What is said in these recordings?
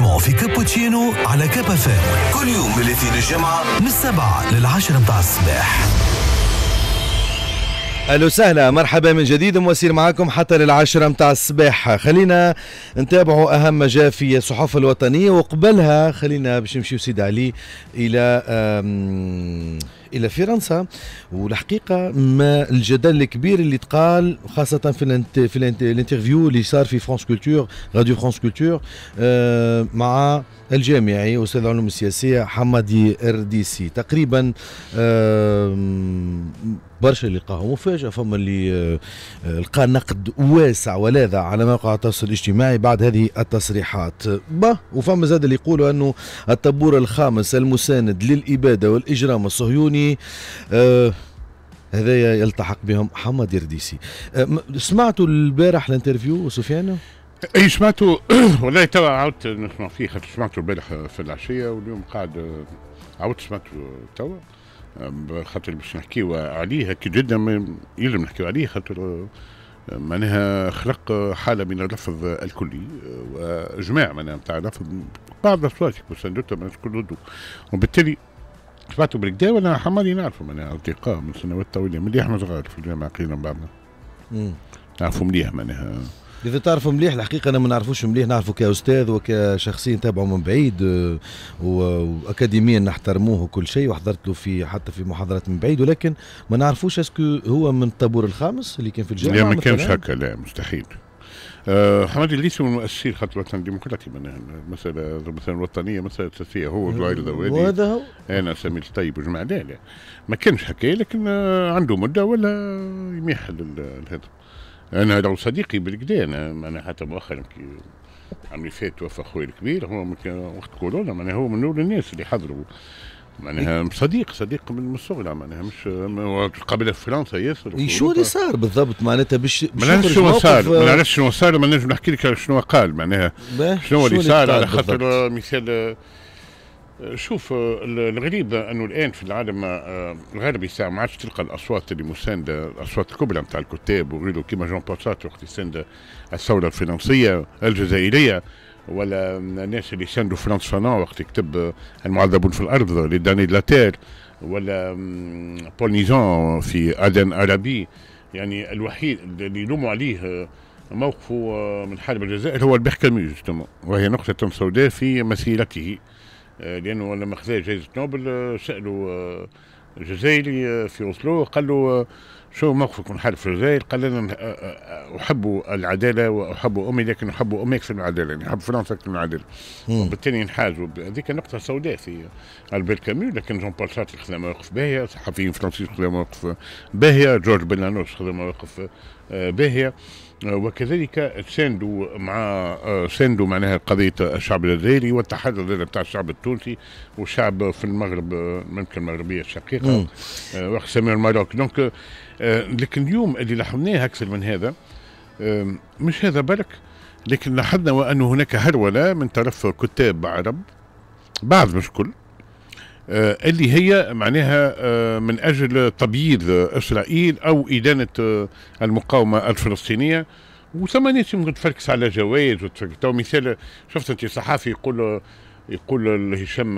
تسمعوا في كابوتشينو على كاب فام كل يوم من الاثنين الجمعة من السبعة للعشرة متاع الصباح الو سهلا مرحبا من جديد مواسير معاكم حتى للعشرة متاع الصباح خلينا نتابعوا اهم ما جاء في الصحف الوطنيه وقبلها خلينا باش نمشيو سيد علي الى الى فرنسا والحقيقه ما الجدل الكبير اللي تقال خاصه في الانت في الانترفيو اللي صار في فرانس كولتور راديو فرانس كولتور آه مع الجامعي استاذ العلوم السياسيه حمادي ارديسي تقريبا آه برشا اللي لقاهم مفاجاه فما اللي آه، لقى نقد واسع ولاذع على مواقع التواصل الاجتماعي بعد هذه التصريحات با وفما زاد اللي يقولوا انه الطابور الخامس المساند للاباده والاجرام الصهيوني الثاني آه هذايا يلتحق بهم حمد يرديسي آه سمعتوا البارح الانترفيو سفيان اي سمعتوا والله توا عاودت نسمع فيه خاطر سمعتوا البارح في العشيه واليوم قاعد آه، عاودت سمعتوا توا آه، خاطر باش نحكيو عليه كي جدا يلزم نحكيو عليه خاطر آه، معناها خلق حاله من اللفظ الكلي واجماع معناها نتاع اللفظ بعض الاصوات كل ما وبالتالي تبعتوا بالكدا ولا حمادي نعرفوا معناها اصدقاء من سنوات طويله مليح ما صغار في الجامعه قيل من بعضنا نعرفوا مليح معناها اذا تعرفوا مليح الحقيقه انا ما نعرفوش مليح نعرفه كاستاذ وكشخصيه نتابعه من بعيد آه، واكاديميا نحترموه وكل شيء وحضرت له في حتى في محاضرات من بعيد ولكن ما نعرفوش اسكو هو من الطابور الخامس اللي كان في الجامعه لا ما كانش هكا لا مستحيل آه، حمادي الليثي من مؤسسي الخط الوطني الديمقراطي من المسألة مثلا الوطنية مسألة أساسية هو زهير الذوالي وهذا هو أنا سميت الطيب وجماعة دالي ما كانش حكاية لكن عنده مدة ولا يميح هذا أنا هذا صديقي بالكدا أنا, أنا حتى مؤخرا كي عمري فات توفى خويا الكبير هو وقت كورونا معناها هو من أول الناس اللي حضروا معناها صديق صديق من الصغر معناها مش قبل فرنسا ياسر إيه، شو اللي صار بالضبط معناتها باش ما نعرفش شنو صار ما آه، نعرفش شنو صار ما نجم نحكي لك شنو قال معناها شنو اللي صار على خاطر مثال آه، شوف آه، الغريب انه الان في العالم الغربي ساعه ما عادش تلقى الاصوات اللي مسانده الاصوات الكبرى نتاع الكتاب وغيره كيما جون بوسات وقت يساند الثوره الفرنسيه الجزائريه ولا الناس اللي ساندوا فرانس فانون وقت كتب المعذبون في الارض لداني داني لا تير ولا بولنيزون في ادن ارابي يعني الوحيد اللي يلوموا عليه آه، موقفه آه، من حرب الجزائر هو البيح كامي وهي نقطة سوداء في مسيرته آه، لأنه لما خذا جائزة نوبل سألوا جزائري آه، في أوسلو قال له آه، شو موقفك من حرب الجزائر؟ قال انا آه، احب العداله واحب امي لكن احب امي اكثر من العداله، يعني احب فرنسا اكثر من العداله. وبالتالي نحازوا هذيك نقطه سوداء في البير كامو لكن جون بول سارتر خذا مواقف باهيه، صحفيين فرنسيين خذا مواقف باهيه، جورج بلانوس خذا مواقف باهيه. وكذلك تساندوا مع آه، ساندوا معناها قضيه الشعب الجزائري والتحالف هذا بتاع الشعب التونسي والشعب في المغرب آه، ممكن المغربيه الشقيقه وقت آه، سمير الماروك دونك لكن اليوم اللي لاحظناه اكثر من هذا مش هذا برك لكن لاحظنا وأن هناك هرولة من طرف كتاب عرب بعض مش كل آه، اللي هي معناها آه، من أجل تبييض إسرائيل أو إدانة آه، المقاومة الفلسطينية وثم ناس تفركس على جوائز وتفركس تو مثال شفت أنت صحافي يقول يقول هشام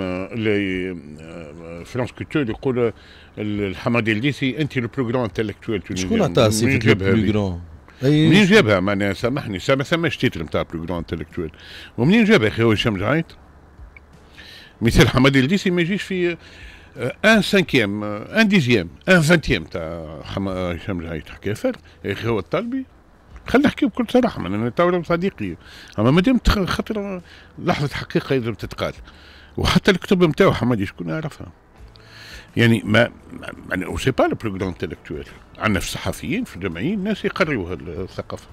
فرانس كوتور يقول الحمادي الليثي انت لو بلو جران انتلكتوال شكون عطاها صفة بلو جران؟ منين جابها معناها سامحني ما ثماش تيتر نتاع بلو جران انتلكتوال ومنين جابها اخي اخي هشام جعيط؟ مثال حمادي الجيسي ما يجيش في آه، ان سانكيام آه، ان ديزيام ان فانتيام تاع هشام جاي تحكي فرق يا اخي هو الطالبي خلينا نحكي بكل صراحه من انا تو صديقي اما مادام خاطر لحظه حقيقه لازم تتقال وحتى الكتب نتاعو حمادي شكون يعرفها يعني ما او سي با لو بلو انتلكتويل عندنا في الصحفيين في الجمعيين ناس يقريوا الثقافه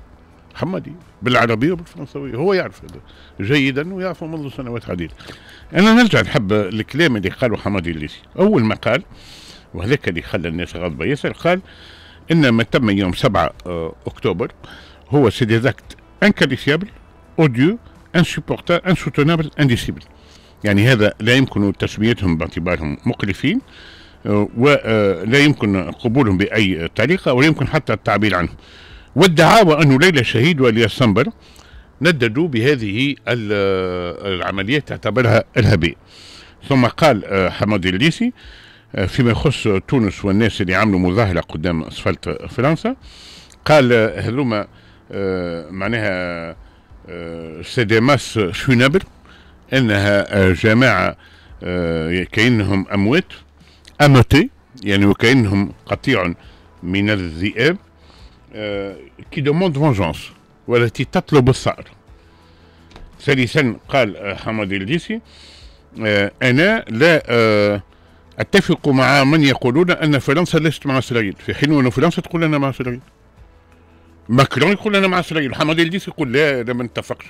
حمادي بالعربيه وبالفرنسويه هو يعرف هذا جيدا ويعرفه منذ سنوات عديده انا نرجع نحب الكلام اللي قاله حمدي الليسي اول ما قال وهذاك اللي خلى الناس غاضبه ياسر قال ان ما تم يوم 7 آه، اكتوبر هو سي دي انكاليسيابل اوديو انسوبورتابل انسوتونابل انديسيبل يعني هذا لا يمكن تسميتهم باعتبارهم مقرفين آه، ولا آه، يمكن قبولهم باي طريقه ولا يمكن حتى التعبير عنهم والدعاوى أنه ليلى شهيد والياس سنبر نددوا بهذه العملية تعتبرها إرهابية ثم قال آه، حمادي الليسي آه، فيما يخص تونس والناس اللي عملوا مظاهرة قدام أسفلت فرنسا قال آه، هذوما معناها سيديماس شونابر انها جماعه كانهم اموات اموتي يعني وكانهم قطيع من الذئاب آه، كي دوموند فونجونس والتي تطلب الثأر ثالثا قال آه، حمد الجيسي آه، أنا لا أتفق مع من يقولون أن فرنسا ليست مع إسرائيل في حين أن فرنسا تقول أنا مع إسرائيل ماكرون يقول أنا مع إسرائيل حمد الجيسي يقول لا أنا ما نتفقش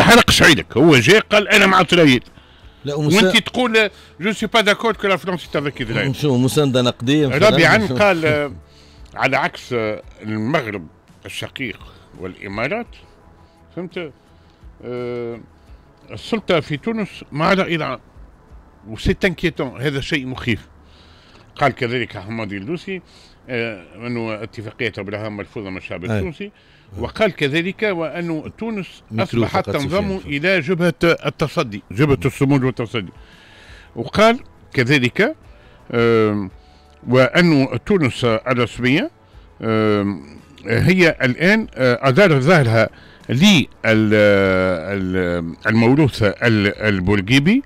حرق شعيرك هو جاء قال أنا مع إسرائيل لا ومسا... وانت تقول جو سي با داكور كو لا فرنسا تافيك اسرائيل مسانده نقديه رابعا قال على عكس المغرب الشقيق والإمارات فهمت آه، السلطة في تونس ما عدا إذا وسيت انكيتون هذا شيء مخيف قال كذلك حمادي اللوسي آه، أنه اتفاقية أبراهام مرفوضة من الشعب التونسي وقال كذلك وانه تونس أصبحت تنضم إلى جبهة التصدي جبهة الصمود والتصدي وقال كذلك آه وأن تونس الرسمية هي الآن أدار آه، ظهرها للموروث آه، البورقيبي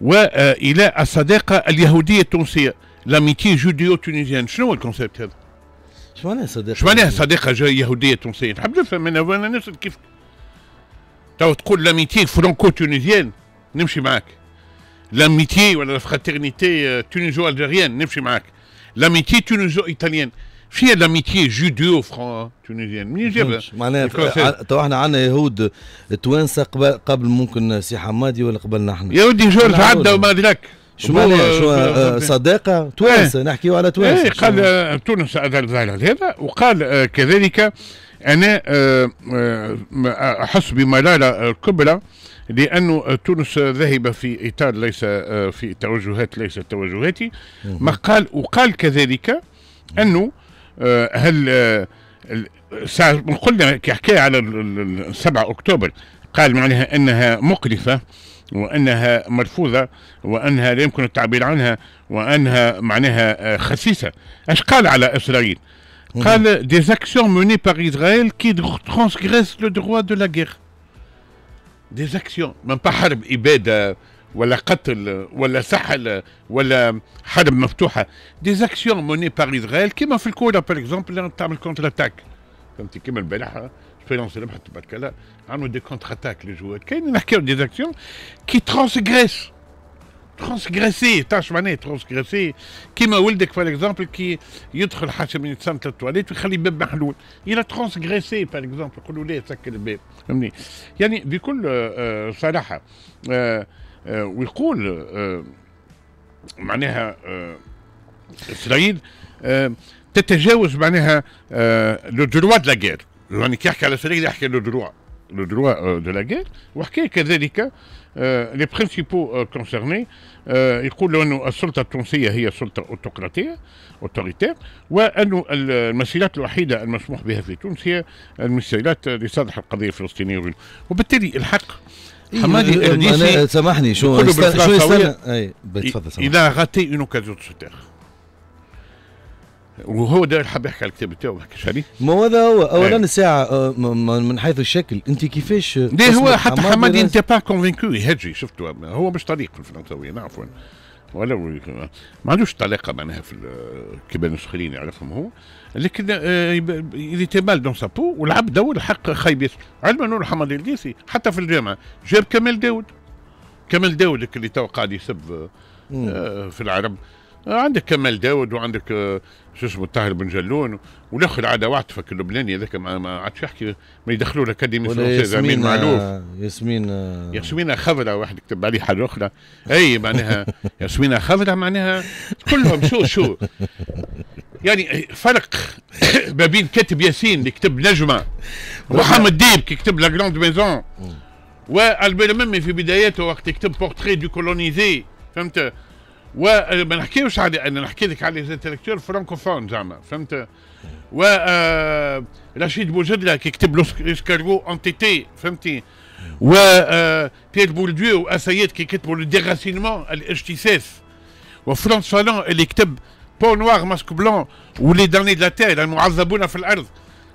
والى الصداقه اليهوديه التونسيه لاميتي جوديو تونيزيان شنو هو الكونسيبت هذا؟ شو معناها صداقه؟ شو معناها صداقه يهوديه تونسيه؟ نحب نفهم انا وانا نسال كيف تو تقول لاميتي فرانكو تونيزيان نمشي معاك لاميتي ولا فراترنيتي آه، تونيزو الجيريان نمشي معاك lamitie tunisienne. في فيها لاميتي جوديو فران تونيزيان منين جابها؟ معناها تو احنا عندنا يهود توانسه قبل, قبل ممكن سي حمادي ولا قبلنا احنا يا ودي جورج عدى وما ادراك معناها شو آه، صداقه إيه. توانسه ايه نحكيو على توانسه ايه قال آه، تونس هذا وقال آه، كذلك انا احس بملاله كبرى لأن تونس ذهب في إطار ليس آه، في توجهات ليست توجهاتي ما قال وقال كذلك أنه آه، هل آه، قلنا كحكاية على 7 أكتوبر قال معناها أنها مقرفة وانها مرفوضه وانها لا يمكن التعبير عنها وانها معناها خسيسه اش قال على اسرائيل قال دي زاكسيون موني باغ اسرائيل كي ترانسغريس لو دغوا دو لا guerre des actions même pas حرب إبادة ولا قتل ولا سحل ولا حرب des actions menées par Israël كما في الكورة par exemple تعمل كونتر اتاك فهمتي كما البارحة فرنسا ربحت تبارك الله عملوا دي كونتر اتاك a نحكيو des actions qui transgressent. ترانسغريسي تعرف معناها ترانسغريسي كيما ولدك فور اكزومبل كي يدخل من يتسنى التواليت ويخلي باب محلول الى ترانسغريسي فور اكزومبل يقولوا ليه سكر الباب فهمني يعني بكل صراحه ويقول معناها اسرائيل تتجاوز معناها لو دروا دو لا يعني كي يحكي على اسرائيل يحكي لو دروا لو دروا دو لا وحكي كذلك Euh, les principaux euh, concernés يقولوا أن السلطة التونسية هي سلطة أوتوقراطية أوتوريتير وأن المسيرات الوحيدة المسموح بها في تونس هي المسيرات لصالح القضية الفلسطينية وبالتالي الحق حمادي الرديسي سامحني شو يستنى شو يستنى إيه، اي تفضل اذا غاتي اون اوكازيون سوتيغ وهو داير حاب يحكي على الكتاب بتاعه بحكي شاري ما هو هذا هو اولا الساعه إيه. آه، من حيث الشكل انت كيفاش دي هو حتى حمادي انت با كونفينكو يهجي شفتوا هو مش طريق الفرنساويه نعرفوا ولا ما عندوش طلاقه معناها في كيما السخرين يعرفهم هو لكن اللي تمال دون سابو ولعب دور حق خايب ياسر علما نور حمادي القيسي حتى في الجامعه جاب كمال داود كمال داود اللي تو قاعد يسب آه، في العرب عندك كمال داود وعندك آه، شو اسمه الطاهر بن جلون والاخ العاده فك اللبناني هذاك ما عادش يحكي ما يدخلوا الاكاديمي الفرنسيز امين معلوف آه، ياسمين آه. ياسمين خضرة واحد كتب عليه حاجه اخرى اي معناها ياسمين خضرة معناها كلهم شو شو يعني فرق ما بين كاتب ياسين اللي كتب نجمه محمد ديب كي كتب لا جراند ميزون والبير في بداياته وقت كتب بورتري دو كولونيزي فهمت وما نحكيوش على انا نحكي لك على ليزانتيليكتور فرانكوفون زعما فهمت و آه، رشيد بوجدله كي كتب لوسكاربو انتيتي فهمتي و بيير بولديو واسيد كي لو ديراسينمون الاجتساس وفرانس فالون اللي كتب بو نوار ماسك بلون ولي داني دلا تير المعذبون في الارض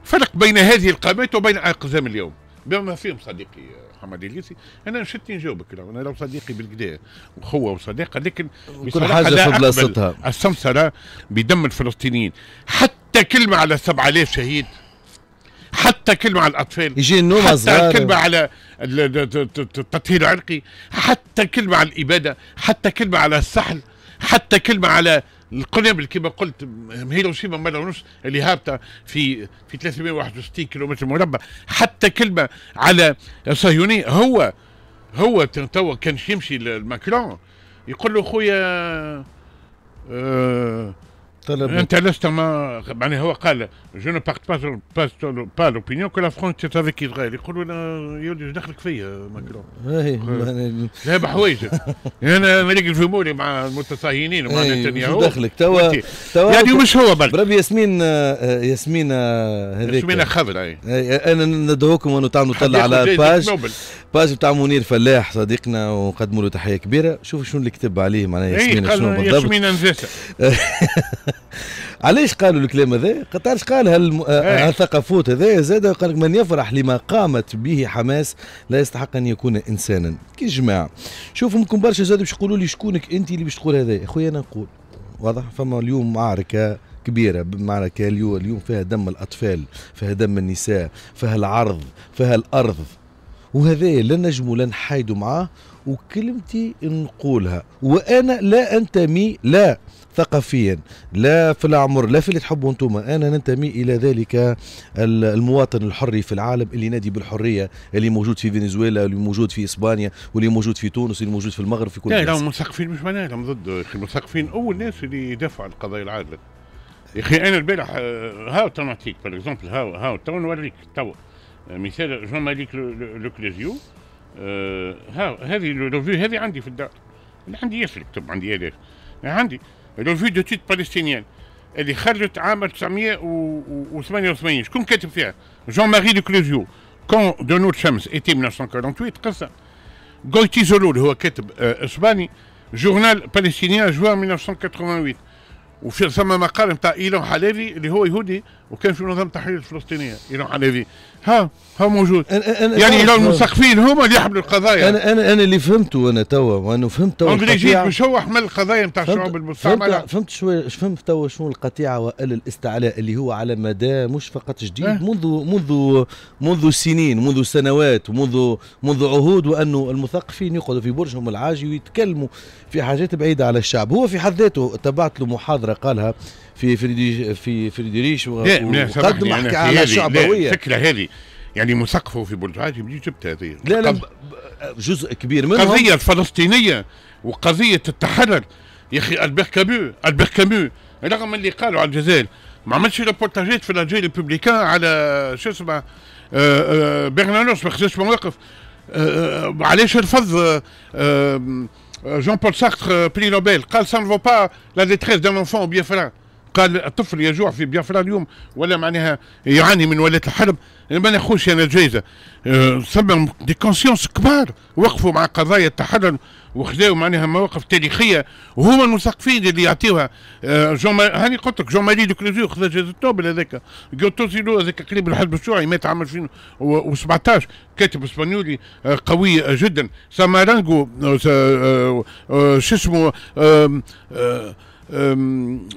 فرق بين هذه القامات وبين اقزام اليوم بما فيهم صديقي محمد الليثي انا نشدني نجاوبك انا لو صديقي بالكدا وخوه وصديقه لكن كل حاجه في بلاصتها السمسره بدم الفلسطينيين حتى كلمه على 7000 شهيد حتى كلمة على الأطفال يجي النوم حتى صغار كلمة على التطهير العرقي حتى كلمة على الإبادة حتى كلمة على السحل حتى كلمة على القنابل كما قلت هيروشيما مره ونص اللي هابطه في في 361 كيلومتر مربع حتى كلمه على صهيوني هو هو توا كان يمشي لماكرون يقول له خويا آه طلب انت لست ما يعني هو قال جو نو بارت با با لوبينيون كو لا فرونس تيت افيك اسرائيل يقولوا لا يولي دخلك فيا ماكرون اي لا حوايجك انا في الجمهوري مع المتصهينين ومع إيه، نتنياهو شو دخلك توا توا يعني مش هو برك بربي ياسمين آه، ياسمين آه، هذيك ياسمين خضر اي إيه، إيه، انا ندعوكم انه تعملوا طلع على الباج باج بتاع منير فلاح صديقنا ونقدموا له تحيه كبيره شوفوا شنو اللي كتب عليه معناها ياسمين شنو بالضبط ياسمين نزاسه علاش قالوا الكلام هذا؟ قطر قال هالم... آه، إيه. هالثقافوت هذا زاد قال لك من يفرح لما قامت به حماس لا يستحق ان يكون انسانا كي جماعه شوف منكم برشا زاد باش يقولوا لي شكونك انت اللي باش تقول هذا اخويا انا نقول واضح فما اليوم معركه كبيره معركه اليوم اليوم فيها دم الاطفال فيها دم النساء فيها العرض فيها الارض وهذا لا نجم لا نحايدوا معاه وكلمتي نقولها وانا لا انتمي لا ثقافيا لا في العمر لا في اللي تحبوا انتم انا ننتمي الى ذلك المواطن الحري في العالم اللي نادي بالحريه اللي موجود في فنزويلا اللي موجود في اسبانيا واللي موجود في تونس اللي موجود في المغرب في كل لا لا المثقفين مش معناها هم ضد يا اخي المثقفين اول ناس اللي يدافعوا عن القضايا العادله يا اخي انا البارح آه، هاو تو نعطيك باغ اكزومبل هاو هاو تو نوريك تو مثال جون ماليك لو كليزيو آه، هاو هذه الريفيو هذه عندي في الدار عندي ياسر كتب عندي هذا عندي الريفيو دو تيت بالستينيان اللي خرجت عام 1988 شكون كاتب فيها؟ جون ماري دو كلوزيو كون دو نور شمس ايتي 1948 قصه غويتي زولول هو كاتب آه، اسباني جورنال بالستينيان جوان 1988 وفي ثم مقال نتاع ايلون حليفي اللي هو يهودي وكان في منظمه التحرير الفلسطينيه يروح على هذه ها ها موجود أنا أنا يعني لو المثقفين هما اللي يحملوا القضايا انا انا انا اللي فهمته انا توا وانا فهمت توا جيت مش هو حمل القضايا نتاع الشعوب المستعمره فهمت شويه فهمت توا شنو القطيعه وال الاستعلاء اللي هو على مدى مش فقط جديد أه؟ منذ منذ منذ سنين منذ سنوات منذ منذ عهود وانه المثقفين يقعدوا في برجهم العاجي ويتكلموا في حاجات بعيده على الشعب هو في حد ذاته تبعت له محاضره قالها في فريدريش في فريدريش إيه، منيح منيح قدم احكي على شعبويه الفكره هذه يعني مثقفه في بلطاجي بدي جبتها هذه لا لا جزء كبير منهم قضية الفلسطينيه وقضيه التحرر يا اخي البير كامو البير كامو رغم اللي قالوا على الجزائر ما عملش ريبورتاجات في لاجي ريبوبليكان على شو اسمه برنانوس آه، آه، ما خذاش مواقف علاش رفض جون بول سارتر بري نوبل قال سان فو با لا ديتريس دان انفون بيان فران قال الطفل يجوع في بيافرا اليوم ولا معناها يعاني من ولايه الحرب ما ناخذش انا جايزه ثم أه، دي كونسيونس كبار وقفوا مع قضايا التحرر وخذاوا معناها مواقف تاريخيه وهما المثقفين اللي يعطيوها جون أه، هاني قلت لك جون ماري دو كليزيو خذا جائزه نوبل هذاك جوتوسيلو هذاك قريب الحزب الشيوعي مات عام 2017 كاتب اسبانيولي أه، قوي جدا سامارانجو شو اسمه هم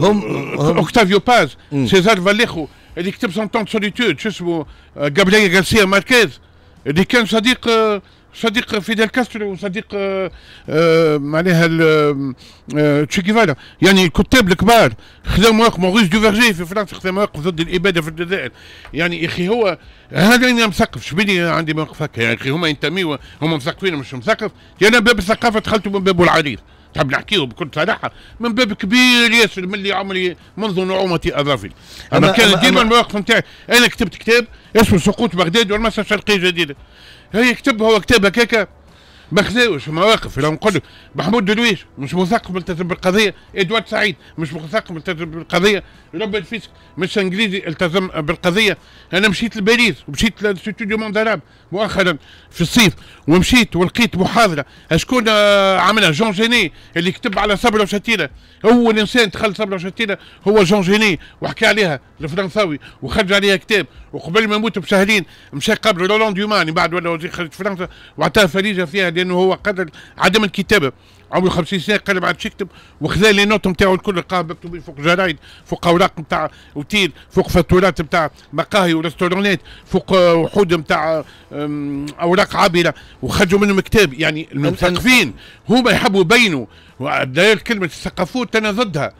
هم اوكتافيو باز سيزار فاليخو اللي كتب سون سوليتود شو اسمه جابرييل غارسيا ماركيز اللي كان صديق صديق فيدال كاسترو وصديق معناها تشيكيفالا يعني الكتاب الكبار خذا مواقف موريس دوفرجي في فرنسا خذا مواقف ضد الاباده في الجزائر يعني اخي هو هذا انا مثقف شبيني عندي موقف هكا يعني اخي هما ينتميوا هما مثقفين مش مثقف يعني انا باب الثقافه دخلت من باب العريض تحب نحكيه بكل صراحه من باب كبير ياسر من اللي عمري منذ نعومه اظافري اما, أما كان ديما المواقف نتاعي انا كتبت كتاب اسمه سقوط بغداد والمسا الشرقيه الجديده هي كتبها هو كتاب ما خذاوش مواقف لو نقول لك محمود درويش مش مثقف التزم بالقضيه ادوارد سعيد مش مثقف التزم بالقضيه روبرت فيسك مش انجليزي التزم بالقضيه انا مشيت لباريس ومشيت لاستوديو موندراب مؤخرا في الصيف ومشيت ولقيت محاضره شكون آه، عملها جون جيني اللي كتب على صبر وشتيله اول انسان دخل صبر وشتيله هو جون جيني وحكى عليها الفرنساوي وخرج عليها كتاب وقبل ما يموت بشهرين مشى قبل رولان يوماني بعد ولا وزير خارجيه فرنسا واعطاه فريجه فيها لانه هو قدر عدم الكتابه عمره 50 سنه قال ما عادش يكتب وخذا لي نوت نتاعو الكل لقاه مكتوبين فوق جرايد فوق اوراق نتاع اوتيل فوق فاتورات نتاع مقاهي وريستورانات فوق وحود نتاع اوراق عابره وخرجوا منهم كتاب يعني المثقفين هما يحبوا يبينوا داير كلمه الثقافوت انا ضدها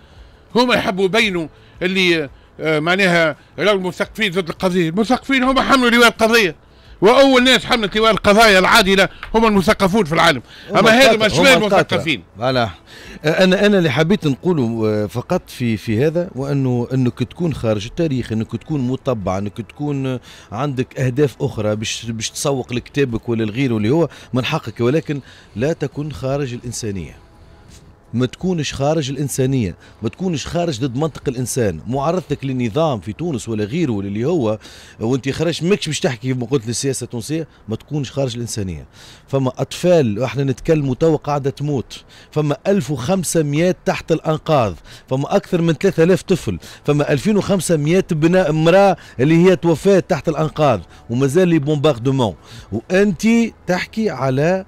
هما يحبوا يبينوا اللي أه، معناها راهو المثقفين ضد القضيه المثقفين هما حملوا لواء القضيه واول ناس حملت لواء القضايا العادله هم المثقفون في العالم اما هذا مش المثقفين فوالا انا انا اللي حبيت نقوله آه، فقط في في هذا وانه انك تكون خارج التاريخ انك تكون مطبع انك تكون عندك اهداف اخرى باش باش تسوق لكتابك ولا لغيره اللي هو من حقك ولكن لا تكن خارج الانسانيه ما تكونش خارج الإنسانية ما تكونش خارج ضد منطق الإنسان معارضتك للنظام في تونس ولا غيره ولا اللي هو وانت خرج ماكش باش تحكي كما قلت للسياسة التونسية ما تكونش خارج الإنسانية فما أطفال واحنا نتكلموا تو قاعدة تموت فما 1500 تحت الأنقاض فما أكثر من 3000 طفل فما 2500 بناء امرأة اللي هي توفات تحت الأنقاض ومازال لي بومباردمون وأنت تحكي على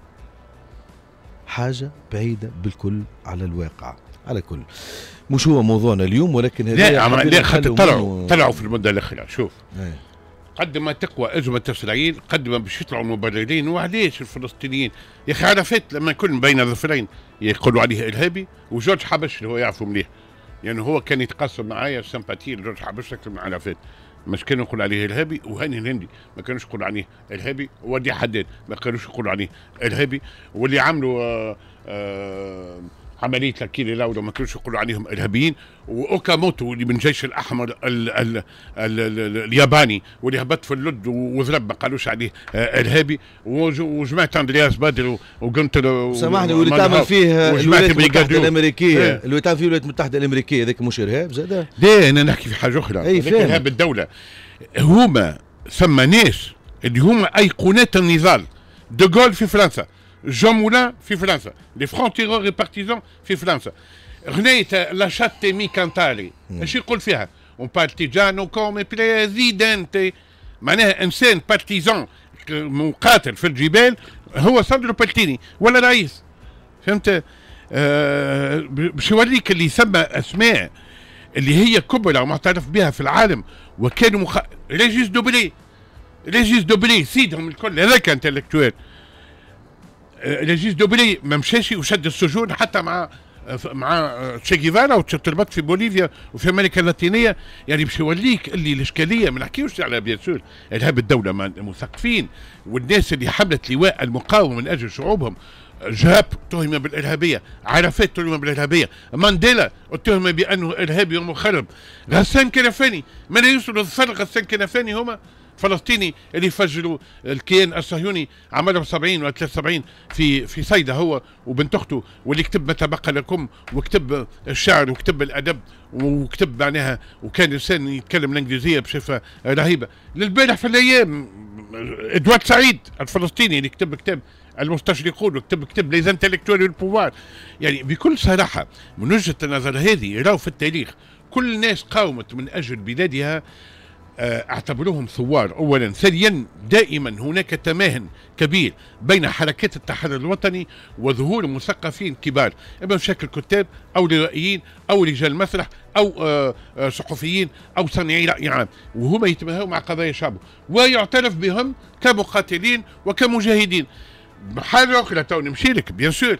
حاجة بعيدة بالكل على الواقع على كل مش هو موضوعنا اليوم ولكن هذا لا لا خاطر طلعوا طلعوا في المده الاخيره شوف إيه. قد ما تقوى ازمه اسرائيل قد ما باش يطلعوا مبررين وعلاش الفلسطينيين يا اخي عرفت لما كل بين ظفرين يقولوا عليه ارهابي وجورج حبش اللي هو يعرفه مليح لانه يعني هو كان يتقاسم معايا سمباتي لجورج حبش اكثر من عرفات مش كانوا يقولوا عليه الهابي وهاني الهندي ما كانوش يقولوا عليه الهابي ودي حداد ما كانوش يقولوا عليه الهابي واللي عملوا آآ آه، آآ آه، عمليه تركيل الاولا وما كانوش يقولوا عليهم ارهابيين واوكاموتو اللي من الجيش الاحمر الـ الـ الـ الـ الـ الياباني واللي هبط في اللد وضرب ما قالوش عليه آه، ارهابي وجماعه اندرياس بادر وجنتر سامحني واللي تعمل فيه الولايات المتحده الامريكيه إيه. اللي تعمل فيه الولايات المتحده الامريكيه هذاك مش ارهاب زاد لا انا نحكي في حاجه اخرى اي ارهاب الدوله هما ثم ناس اللي هما ايقونات النضال دوغول في فرنسا Jean Moulin في فرنسا لي فرون تيرور بارتيزان في فرنسا غنيت لا شاتيمي كانتالي اش يقول فيها اون بارتيجانو seul partisan, معناها انسان بارتيزان مقاتل في الجبال هو صدر بلتيني ولا رئيس فهمت آه باش يوريك اللي يسمى اسماء اللي هي كبرى ومعترف بها في العالم وكانوا مخ... ريجيس دوبلي ريجيس دوبلي سيدهم الكل هذاك انتلكتوال آه، لجيز دوبلي ما مشاش وشد السجون حتى مع آه، مع آه، تشي جيفارا وتربط في بوليفيا وفي امريكا اللاتينيه يعني باش يوليك اللي الاشكاليه ما نحكيوش على بيان سور ارهاب الدوله ما مثقفين والناس اللي حملت لواء المقاومه من اجل شعوبهم جاب تهم بالارهابيه عرفات تهم بالارهابيه مانديلا اتهم بانه ارهابي ومخرب غسان كنفاني ما لا يوصل الثر غسان كنفاني هما فلسطيني اللي فجروا الكيان الصهيوني عام 70 و 73 في في صيدا هو وبنت اخته واللي كتب ما تبقى لكم وكتب الشعر وكتب الادب وكتب معناها وكان انسان يتكلم الانجليزيه بصفه رهيبه للبارح في الايام ادوارد سعيد الفلسطيني اللي كتب كتاب المستشرقون وكتب كتب ليز انتلكتوال البوار يعني بكل صراحه من وجهه النظر هذه راهو في التاريخ كل الناس قاومت من اجل بلادها آه، اعتبروهم ثوار اولا ثانيا دائما هناك تماهن كبير بين حركات التحرر الوطني وظهور مثقفين كبار اما بشكل كتاب او لرائيين او رجال مسرح او آه، آه، صحفيين او صانعي راي عام وهما يتماهوا مع قضايا شعبه ويعترف بهم كمقاتلين وكمجاهدين حاجه اخرى تو نمشي لك بيان سور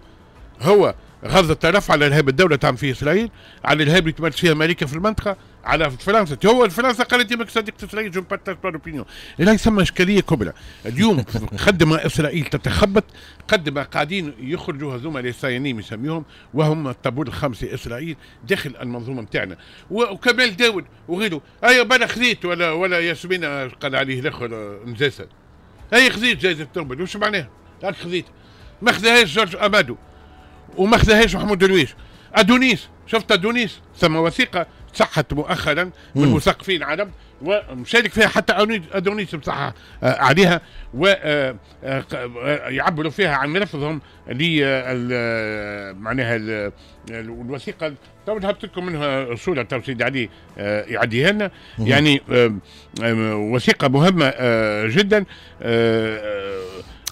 هو غض الطرف على ارهاب الدوله تعمل في اسرائيل على الارهاب اللي تمارس فيها امريكا في المنطقه على فرنسا هو فرنسا قالت ديما صديق اسرائيل جون بارتاج بار اوبينيون لا ثم اشكاليه كبرى اليوم قد ما اسرائيل تتخبط قد ما قاعدين يخرجوا هذوما الصهيونيين يسميهم وهم الطابور الخامس اسرائيل داخل المنظومه نتاعنا وكمال داود وغيره اي أيوة، بلا خذيت ولا ولا ياسمين قال عليه الاخر نزاسه اي خذيت جائزه نوبل وش معناها؟ هاك خذيت ما خذاهاش جورج امادو وما خذاهاش محمود درويش ادونيس شفت ادونيس ثم وثيقه صحت مؤخرا من مثقفين عرب ومشارك فيها حتى ادونيس بصحة آه، عليها ويعبروا آه، آه، فيها عن رفضهم معناها الوثيقه تو هبت لكم منها صوره توسيد علي يعديها لنا يعني وثيقه مهمه جدا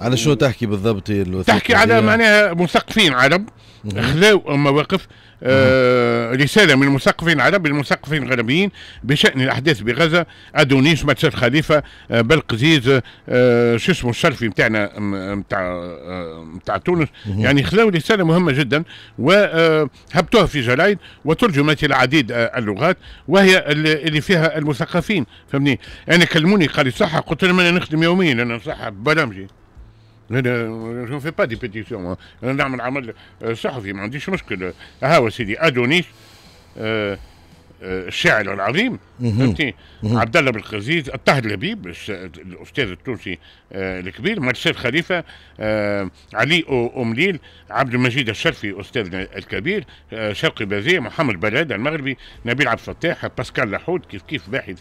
على شو تحكي بالضبط تحكي على أيوة. معناها مثقفين عرب خذوا مواقف آه رسالة من المثقفين العرب للمثقفين الغربيين بشأن الأحداث بغزة أدونيس مدسر خليفة آه بلقزيز آه شو اسمه الشرفي نتاعنا نتاع نتاع آه، تونس يعني خلاو رسالة مهمة جدا وهبتوها آه، في جرايد وترجمت إلى عديد آه، اللغات وهي اللي فيها المثقفين فهمني أنا كلموني قال لي صحة قلت لهم أنا نخدم يوميا أنا صحة برامجي Euh, je ne fais pas des pétitions. Hein. Euh, je pas الشاعر العظيم فهمتني عبد الله قزيز الطاهر لبيب الاستاذ التونسي آه، الكبير مرسيل خليفه آه، علي امليل عبد المجيد الشرفي استاذنا الكبير آه، شوقي بازيه محمد بلاد المغربي نبيل عبد الفتاح باسكال لاحوت كيف كيف باحث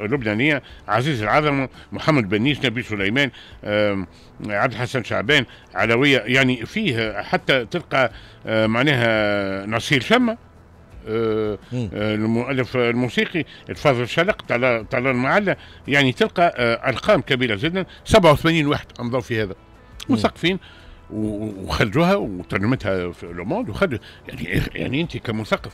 لبنانيه عزيز العظم محمد بنيس نبيل سليمان عبد الحسن شعبان علويه يعني فيه حتى تلقى معناها نصير شمه آه، آه، المؤلف آه، الموسيقي الفاضل تاع طلال المعلى يعني تلقى ارقام كبيره جدا 87 واحد امضوا في هذا مثقفين وخرجوها وترجمتها في لوموند وخرجوا يعني يعني انت كمثقف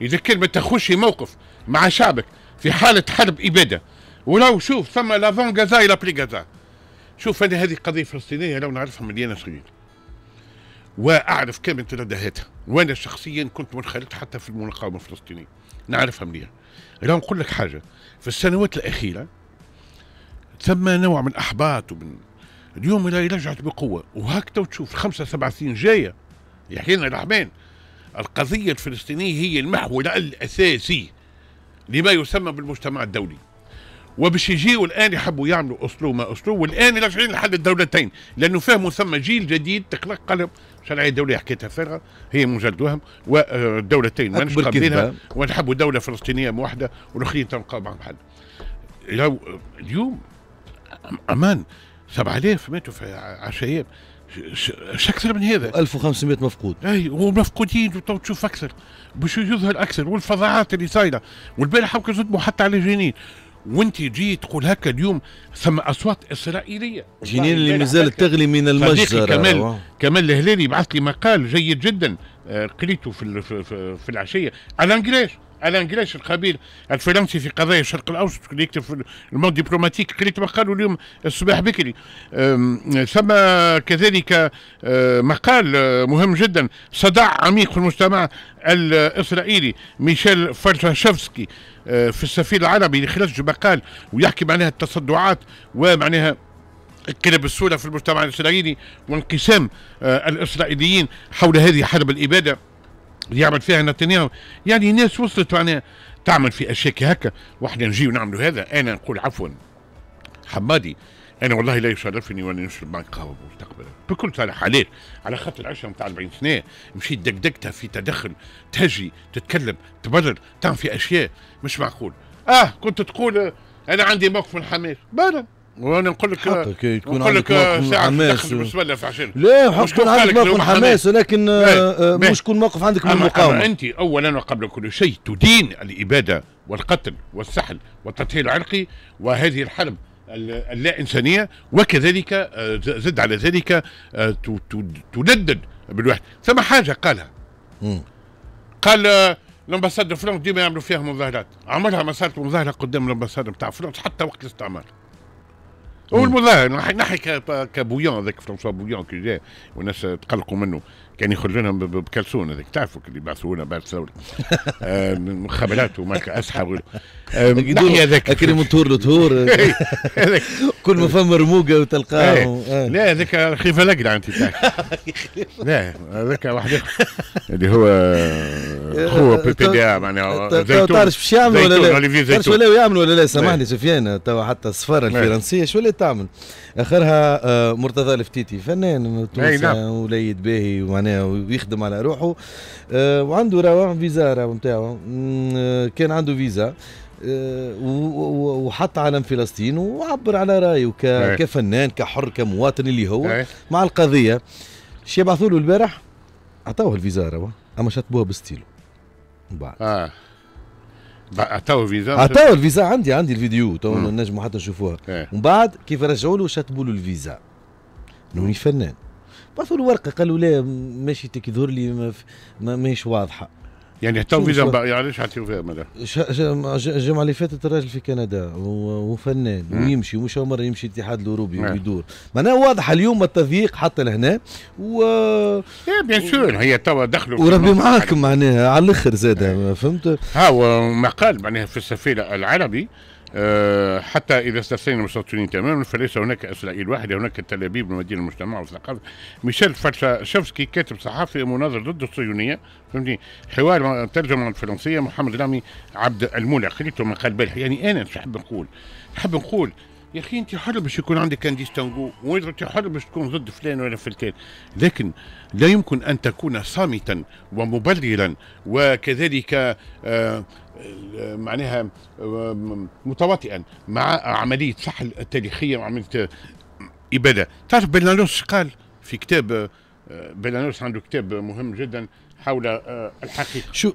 اذا كان ما في موقف مع شعبك في حاله حرب اباده ولو شوف ثم لافون غازا الى بلي غازا شوف هذه قضيه فلسطينيه لو نعرفها مليانه صغير واعرف كم امتداداتها وانا شخصيا كنت منخرط حتى في المقاومه الفلسطينيه نعرفها مليح راه نقول لك حاجه في السنوات الاخيره ثم نوع من احباط ومن اليوم راهي رجعت بقوه تشوف خمسه سبع سنين جايه يحيينا الرحمن القضيه الفلسطينيه هي المحور الاساسي لما يسمى بالمجتمع الدولي وباش يجيو الان يحبوا يعملوا اسلوب ما اسلوب والان راجعين لحل الدولتين لانه فهموا ثم جيل جديد تقلق قلب الشرعية الدولية حكيتها فارغة هي مجرد وهم والدولتين ما قابلينها ونحبوا دولة فلسطينية موحدة والأخرين تبقى مع حل لو اليوم أمان 7000 ماتوا في 10 أيام اش اكثر من هذا 1500 مفقود اي ومفقودين وتو تشوف اكثر باش يظهر اكثر والفظاعات اللي صايره والبارح زدموا حتى على جنين وانت جي تقول هكا اليوم ثم اصوات اسرائيليه جنين اللي مازالت تغلي من المجزره كمال أوه. كمال الهلالي بعث لي مقال جيد جدا آه، قريته في في, العشيه على الانجليش جلاش القبيل الفرنسي في قضايا الشرق الاوسط اللي يكتب في المون ديبلوماتيك قريت مقاله اليوم الصباح بكري ثم كذلك مقال مهم جدا صداع عميق في المجتمع الاسرائيلي ميشيل فرشافسكي أه، في السفير العربي اللي خرج مقال ويحكي معناها التصدعات ومعناها انقلاب الصوره في المجتمع الاسرائيلي وانقسام أه، الاسرائيليين حول هذه حرب الاباده يعمل فيها نتنياهو يعني الناس وصلت معناها تعمل في اشياء هكا واحنا نجي ونعملوا هذا انا نقول عفوا حمادي انا والله لا يشرفني وانا نشرب معك قهوه مستقبلا بكل صالح حلال على خاطر العشره نتاع 40 سنه مشيت دقدقتها في تدخل تهجي تتكلم تبرر تعمل في اشياء مش معقول اه كنت تقول انا عندي موقف من الحماس برا وانا نقول لك حقك يكون نقول لك ساعه حماس بالنسبه في عشان لا حقك يكون عندك موقف حماس ولكن آه، آه، مش كل موقف عندك من المقاومه انت اولا وقبل كل شيء تدين الاباده والقتل والسحل والتطهير العرقي وهذه الحرب اللا انسانيه وكذلك آه، زد على ذلك تندد بالواحد ثم حاجه قالها قال الامباساد فرنك ديما يعملوا فيها مظاهرات عمرها ما صارت مظاهره قدام الامباساد بتاع فرنك حتى وقت الاستعمار والله نحي كبويون هذاك فرانسوا بويون كي جا والناس تقلقوا منه كان يخرج لنا بكلسون هذاك تعرفوا اللي بعثوا لنا بعد الثوره آه، مخابرات وما اسحب نحي هذاك كريم تور لتور كل ما فما رموقه وتلقاه ايه. و... ايه. لا هذاك خليفه الاقلع انت لا هذاك واحد اللي هو هو إيه، بي بي دي معناها ما تعرف باش يعمل ولا لا تعرف ولا يعمل ولا لا إيه. سامحني سفيان توا حتى السفاره إيه. الفرنسيه شو اللي تعمل اخرها آه، مرتضى الفتيتي فنان تونسي نعم. وليد باهي معناها ويخدم على روحه آه، وعنده روابط فيزا نتاعو آه، كان عنده فيزا آه، وحط علم فلسطين وعبر على رايه إيه. كفنان كحر كمواطن اللي هو إيه. مع القضيه شي يبعثوا له البارح عطاوه الفيزا روا اما شطبوها بستيلو بعد اه عطاوه الفيزا عطاوه الفيزا عندي عندي الفيديو تو نجموا حتى نشوفوها ومن إيه. بعد كيف رجعوا له شطبوا له الفيزا نوني فنان بعثوا له ورقه قالوا لا ماشي تك يظهر لي ماهيش واضحه يعني حتى فيزا يعني يعرفش حتى فيها ملا الجمعه اللي فاتت الراجل في كندا وفنان ويمشي مش اول مره يمشي الاتحاد الاوروبي ويدور معناها واضحه اليوم التضييق حتى لهنا و ايه بيان سور هي توا دخلوا وربي معاكم معناها على الاخر زاد فهمت ها ومقال معناها في السفير العربي آه، حتى اذا استثنينا المستوطنين تماما فليس هناك اسرائيل واحده هناك تل ابيب المدينه المجتمع والثقافه ميشيل فرشافسكي كاتب صحفي مناظر ضد الصهيونيه فهمتني حوار ترجمه الفرنسيه محمد رامي عبد المولى خليته من بالح يعني انا نحب نقول نحب نقول يا اخي انت حر باش يكون عندك ان ديستانغو وانت حر باش تكون ضد فلان ولا فلتان لكن لا يمكن ان تكون صامتا ومبررا وكذلك آه، معناها آه، متواطئا مع عمليه صح التاريخيه وعمليه اباده تعرف بلانوس قال في كتاب آه، بلانوس عنده كتاب مهم جدا حول آه، الحقيقه شو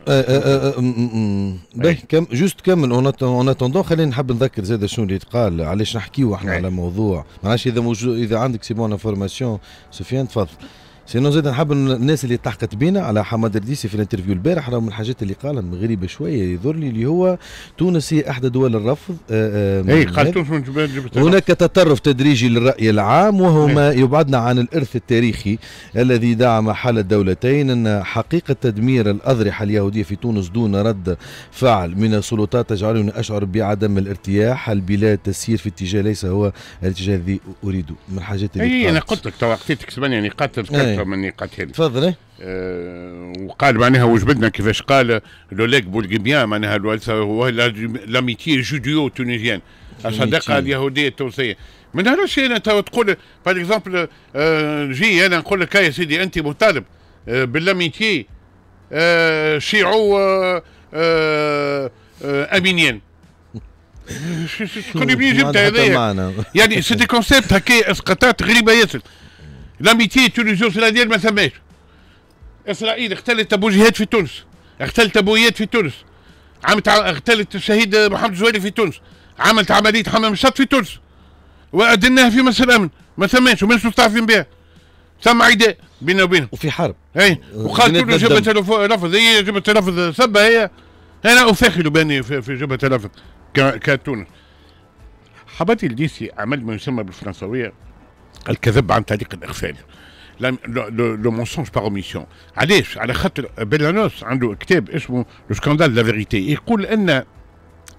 باهي كم جوست كمل اون اتوندون خلينا نحب نذكر زاد شنو اللي تقال علاش نحكيو احنا على موضوع ما اذا موجود اذا عندك سي بون انفورماسيون سفيان تفضل سينو زيد نحب الناس اللي تحقت بينا على حماد الرديسي في الانترفيو البارح رغم الحاجات اللي قالها من غريبه شويه يظهر لي اللي هو تونس هي احدى دول الرفض آه، آه، اي قال تونس من جبال جبت هناك تطرف تدريجي للراي العام وهو ما إيه. يبعدنا عن الارث التاريخي الذي دعم حال الدولتين ان حقيقه تدمير الاضرحه اليهوديه في تونس دون رد فعل من السلطات تجعلني اشعر بعدم الارتياح البلاد تسير في اتجاه ليس هو الاتجاه الذي اريده من الحاجات اللي اي انا قلت لك تو وقتك يعني قاتل إيه. من نقاط تفضلي آه وقال معناها وجبدنا كيفاش قال لو ليك بولغيميان معناها هو لاميتي جوديو تونيزيان الصداقه اليهوديه التونسيه ما نعرفش انا تقول باغ اكزومبل جي انا نقول لك يا سيدي انت مطالب آه باللاميتي شيعو امينيان شكون يبني جبتها هذايا يعني سيتي كونسيبت هكا اسقاطات غريبه ياسر لاميتي تونس سلادير ما ثماش اسرائيل اختلت ابو جهاد في تونس اختلت ابو اياد في تونس عملت اختلت الشهيد محمد الزويري في تونس عملت عمليه حمام الشط في تونس وادناها في مصر الامن ما ثماش ومش مستعفين بها ثم عداء بيننا وبينهم وفي حرب اي وقال كل جبهه لفظ هي إيه، جبهه لفظ سبه هي انا افاخر باني في جبهه لفظ كتونس حبتي الديسي عمل ما يسمى بالفرنسويه الكذب عن طريق الإغفال لو مونسونج باغ اوميسيون علاش على خاطر بيلانوس عنده كتاب اسمه لو سكاندال لا فيريتي يقول ان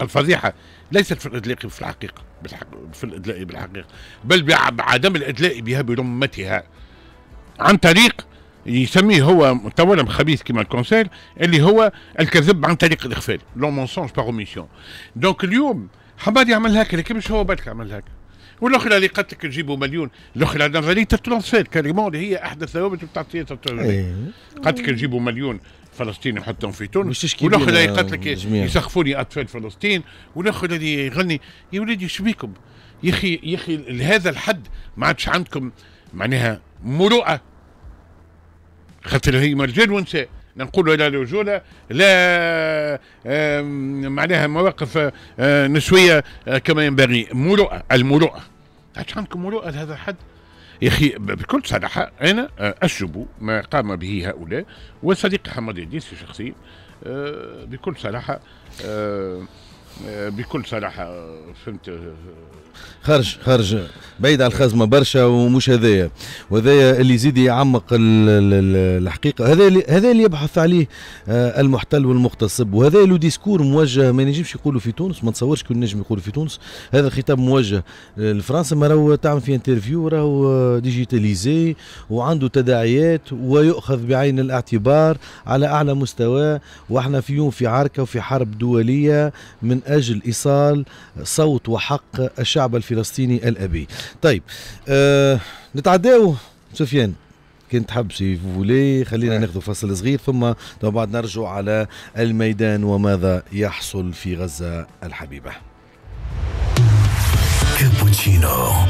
الفضيحه ليست في الادلاء في الحقيقه في الادلاء بالحقيقه بل بعدم الادلاء بها برمتها عن طريق يسميه هو متولم خبيث كما الكونسيل اللي هو الكذب عن طريق الاغفال لو مونسونج باغ اوميسيون دونك اليوم حماد يعمل هكا لكن مش هو بالك عمل هكا والاخرى اللي قالت لك نجيبوا مليون الاخرى نظريه الترونسفير كاريمون اللي هي احدى الثوابت بتاع السياسه قالت لك نجيبوا مليون فلسطين نحطهم في تونس والاخرى اللي قالت لك يسخفوا لي اطفال فلسطين والاخرى اللي يغني يا ولدي ايش بيكم يا اخي يا اخي لهذا الحد ما عادش عندكم معناها مروءه خاطر هي مرجال ونساء نقولوا على الرجوله لا معناها مواقف آه، نسويه آه، كما ينبغي مروءه المروءه عندكم مروءه لهذا الحد يا اخي بكل صراحه انا آه، اشجب ما قام به هؤلاء وصديقي حماد الديسي شخصيا بكل صراحه آه، بكل صراحه فهمت خرج خرج بعيد على الخزمه برشا ومش هذايا وهذايا اللي يزيد يعمق الحقيقه هذا هذا اللي يبحث عليه آه، المحتل والمغتصب وهذا لو ديسكور موجه ما نجمش يقولوا في تونس ما نتصورش كل نجم يقولوا في تونس هذا الخطاب موجه لفرنسا ما راهو تعمل في انترفيو راهو ديجيتاليزي وعنده تداعيات ويؤخذ بعين الاعتبار على اعلى مستوى واحنا في يوم في عركه وفي حرب دوليه من أجل إيصال صوت وحق الشعب الفلسطيني الأبي طيب آه نتعداو سفيان كان تحب سي فولي خلينا ناخذ فصل صغير ثم بعد نرجع على الميدان وماذا يحصل في غزة الحبيبة كابوتشينو